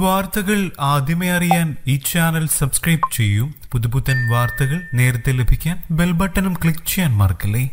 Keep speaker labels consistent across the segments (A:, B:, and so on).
A: വാർത്തകൾ ആദ്യമേ അറിയാൻ ഈ ചാനൽ സബ്സ്ക്രൈബ് ചെയ്യൂ പുതുപുത്തൻ വാർത്തകൾ നേരത്തെ ലഭിക്കാൻ ബെൽ ബട്ടണും ക്ലിക്ക് ചെയ്യാൻ മറക്കല്ലേ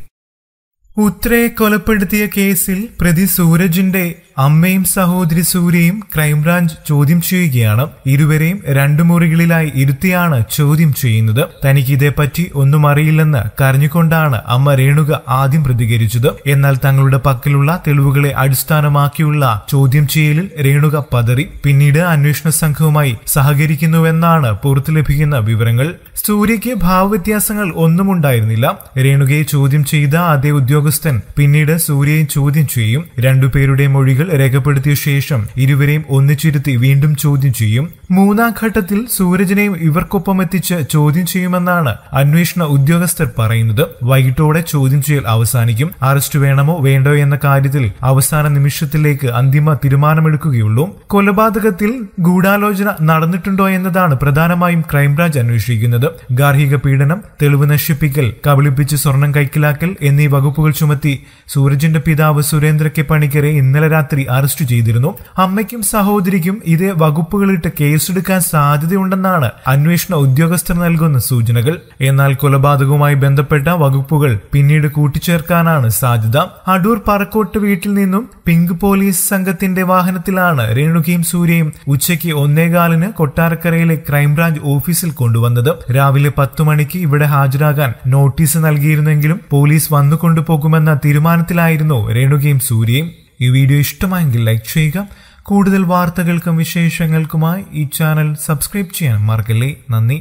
A: ഉത്രയെ കൊലപ്പെടുത്തിയ കേസിൽ പ്രതി സൂരജിന്റെ അമ്മയും സഹോദരി സൂര്യയും ക്രൈംബ്രാഞ്ച് ചോദ്യം ചെയ്യുകയാണ് ഇരുവരെയും രണ്ടു മുറികളിലായി ഇരുത്തിയാണ് ചോദ്യം ചെയ്യുന്നത് തനിക്ക് ഇതേപ്പറ്റി ഒന്നും അറിയില്ലെന്ന് കരഞ്ഞുകൊണ്ടാണ് അമ്മ രേണുക ആദ്യം പ്രതികരിച്ചത് എന്നാൽ തങ്ങളുടെ പക്കലുള്ള തെളിവുകളെ അടിസ്ഥാനമാക്കിയുള്ള ചോദ്യം ചെയ്യലിൽ രേണുക പതറി പിന്നീട് അന്വേഷണ സംഘവുമായി സഹകരിക്കുന്നുവെന്നാണ് പുറത്തു ലഭിക്കുന്ന വിവരങ്ങൾ സൂര്യയ്ക്ക് ഭാവവ്യത്യാസങ്ങൾ ഒന്നുമുണ്ടായിരുന്നില്ല രേണുകയെ ചോദ്യം ചെയ്ത അതേ ഉദ്യോഗസ്ഥൻ പിന്നീട് സൂര്യയെ ചോദ്യം ചെയ്യും രണ്ടുപേരുടെ മൊഴികൾ രേഖപ്പെടുത്തിയ ശേഷം ഇരുവരെയും ഒന്നിച്ചിരുത്തി വീണ്ടും ചോദ്യം ചെയ്യും മൂന്നാം ഘട്ടത്തിൽ സൂരജിനെയും ഇവർക്കൊപ്പം എത്തിച്ച് ചോദ്യം ചെയ്യുമെന്നാണ് അന്വേഷണ ഉദ്യോഗസ്ഥർ പറയുന്നത് വൈകിട്ടോടെ ചോദ്യം ചെയ്യൽ അവസാനിക്കും അറസ്റ്റ് വേണമോ വേണ്ടോ എന്ന കാര്യത്തിൽ അവസാന നിമിഷത്തിലേക്ക് അന്തിമ തീരുമാനമെടുക്കുകയുള്ളൂ കൊലപാതകത്തിൽ ഗൂഢാലോചന നടന്നിട്ടുണ്ടോ എന്നതാണ് പ്രധാനമായും ക്രൈംബ്രാഞ്ച് അന്വേഷിക്കുന്നത് ഗാർഹിക പീഡനം തെളിവ് നശിപ്പിക്കൽ കബളിപ്പിച്ച് സ്വർണം കൈക്കലാക്കൽ എന്നീ വകുപ്പുകൾ ചുമത്തി സൂരജിന്റെ പിതാവ് സുരേന്ദ്ര കെ പണിക്കരെ ഇന്നലെ രാത്രി മന്ത്രി അറസ്റ്റ് ചെയ്തിരുന്നു അമ്മയ്ക്കും സഹോദരിക്കും ഇതേ വകുപ്പുകളിട്ട് കേസെടുക്കാൻ സാധ്യതയുണ്ടെന്നാണ് അന്വേഷണ ഉദ്യോഗസ്ഥർ നൽകുന്ന സൂചനകൾ എന്നാൽ കൊലപാതകവുമായി ബന്ധപ്പെട്ട വകുപ്പുകൾ പിന്നീട് കൂട്ടിച്ചേർക്കാനാണ് സാധ്യത അടൂർ പറക്കോട്ട് വീട്ടിൽ നിന്നും പിങ്ക് പോലീസ് സംഘത്തിന്റെ വാഹനത്തിലാണ് രേണുകയും സൂര്യയും ഉച്ചയ്ക്ക് ഒന്നേകാലിന് കൊട്ടാരക്കരയിലെ ക്രൈംബ്രാഞ്ച് ഓഫീസിൽ കൊണ്ടുവന്നത് രാവിലെ പത്തു മണിക്ക് ഇവിടെ ഹാജരാകാൻ നോട്ടീസ് നൽകിയിരുന്നെങ്കിലും പോലീസ് വന്നു കൊണ്ടുപോകുമെന്ന തീരുമാനത്തിലായിരുന്നു രേണുകയും സൂര്യയും ഈ വീഡിയോ ഇഷ്ടമായെങ്കിൽ ലൈക്ക് ചെയ്യുക കൂടുതൽ വാർത്തകൾക്കും വിശേഷങ്ങൾക്കുമായി ഈ ചാനൽ സബ്സ്ക്രൈബ് ചെയ്യാൻ മറക്കല്ലേ നന്ദി